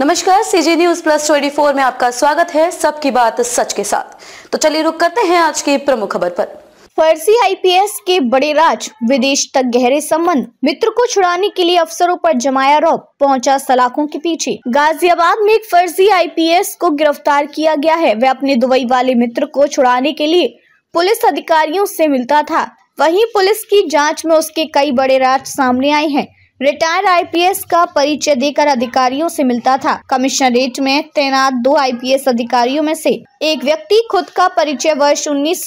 नमस्कार CG news plus 24 में आपका स्वागत है सबकी बात सच के साथ तो चलिए रुक करते हैं आज की प्रमुख खबर पर फर्जी आईपीएस के बड़े राज विदेश तक गहरे संबंध मित्र को छुड़ाने के लिए अफसरों पर जमाया रौब पहुंचा सलाखों के पीछे गाजियाबाद में एक फर्जी आईपीएस को गिरफ्तार किया गया है वह अपने दुबई वाले मित्र को छुड़ाने के लिए पुलिस अधिकारियों से मिलता था वहीं पुलिस की जांच में उसके कई बड़े राज सामने आए हैं रिटायर्ड आईपीएस का परिचय देकर अधिकारियों से मिलता था कमिश्नरेट में तैनात दो आईपीएस अधिकारियों में से एक व्यक्ति खुद का परिचय वर्ष उन्नीस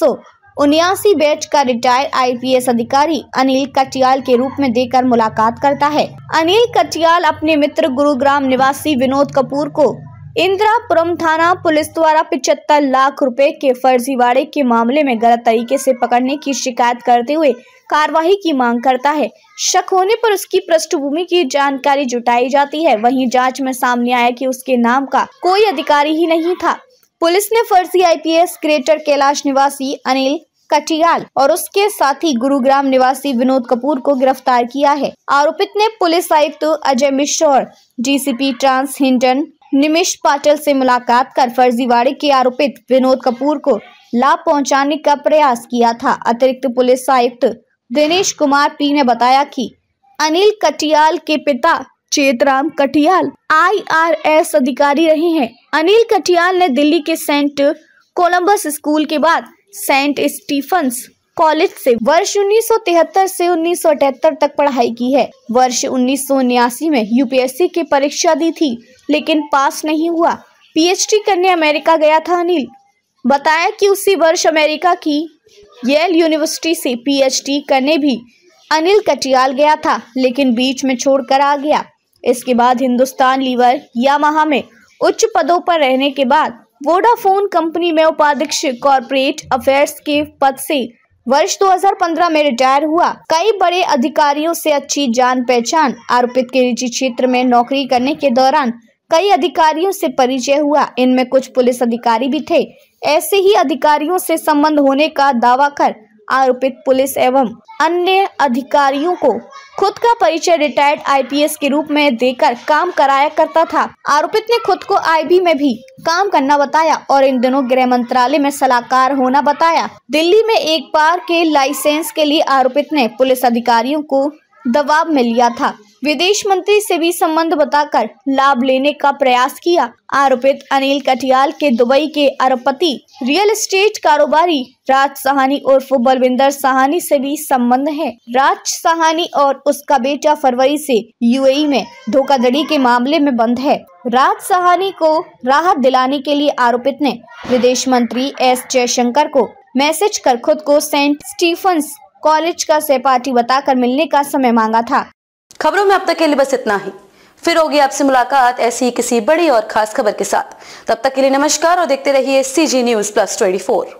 उन्यासी बैच का रिटायर्ड आईपीएस अधिकारी अनिल कटियाल के रूप में देकर मुलाकात करता है अनिल कटियाल अपने मित्र गुरुग्राम निवासी विनोद कपूर को इंदिरापुरम थाना पुलिस द्वारा पिछहत्तर लाख रुपए के फर्जीवाड़े के मामले में गलत तरीके से पकड़ने की शिकायत करते हुए कार्यवाही की मांग करता है शक होने पर उसकी पृष्ठभूमि की जानकारी जुटाई जाती है वहीं जांच में सामने आया कि उसके नाम का कोई अधिकारी ही नहीं था पुलिस ने फर्जी आईपीएस ग्रेटर कैलाश निवासी अनिल कटियाल और उसके साथी गुरुग्राम निवासी विनोद कपूर को गिरफ्तार किया है आरोपित ने पुलिस आयुक्त अजय मिश्र और डीसीपी ट्रांस हिंडन निमिष पाटिल से मुलाकात कर फर्जीवाड़े के आरोपित विनोद कपूर को लाभ पहुंचाने का प्रयास किया था अतिरिक्त पुलिस आयुक्त दिनेश कुमार पी ने बताया कि अनिल कटियाल के पिता चेतराम कटियाल आईआरएस अधिकारी रहे हैं अनिल कटियाल ने दिल्ली के सेंट कोलंबस स्कूल के बाद सेंट स्टीफन्स कॉलेज से वर्ष 1973 से 1978 तक पढ़ाई की है वर्ष उन्नीस में यूपीएससी की परीक्षा दी थी लेकिन पास नहीं हुआ पीएचडी करने अमेरिका गया था अनिल बताया कि उसी वर्ष अमेरिका की येल यूनिवर्सिटी से पीएचडी करने भी अनिल कटियाल गया था लेकिन बीच में छोड़कर आ गया इसके बाद हिंदुस्तान लीवर यामाहा में उच्च पदों पर रहने के बाद वोडाफोन कंपनी में उपाध्यक्ष कॉरपोरेट अफेयर्स के पद से वर्ष 2015 में रिटायर हुआ कई बड़े अधिकारियों से अच्छी जान पहचान आरोपित के निजी क्षेत्र में नौकरी करने के दौरान कई अधिकारियों से परिचय हुआ इनमें कुछ पुलिस अधिकारी भी थे ऐसे ही अधिकारियों से संबंध होने का दावा कर आरोपित पुलिस एवं अन्य अधिकारियों को खुद का परिचय रिटायर्ड आईपीएस के रूप में देकर काम कराया करता था आरोपित ने खुद को आईबी में भी काम करना बताया और इन दिनों गृह मंत्रालय में सलाहकार होना बताया दिल्ली में एक बार के लाइसेंस के लिए आरोपित ने पुलिस अधिकारियों को दबाव में लिया था विदेश मंत्री से भी संबंध बताकर लाभ लेने का प्रयास किया आरोपित अनिल कटियाल के दुबई के अरबपति रियल एस्टेट कारोबारी राज सहानी उर्फ बलविंदर सहानी से भी संबंध है राज सहानी और उसका बेटा फरवरी से यूएई में धोखाधड़ी के मामले में बंद है राज सहानी को राहत दिलाने के लिए आरोपित ने विदेश मंत्री एस जयशंकर को मैसेज कर खुद को सेंट स्टीफन कॉलेज का सहपाठी बताकर मिलने का समय मांगा था खबरों में अब तक के लिए बस इतना ही फिर होगी आपसे मुलाकात ऐसी किसी बड़ी और खास खबर के साथ तब तक के लिए नमस्कार और देखते रहिए C G news plus twenty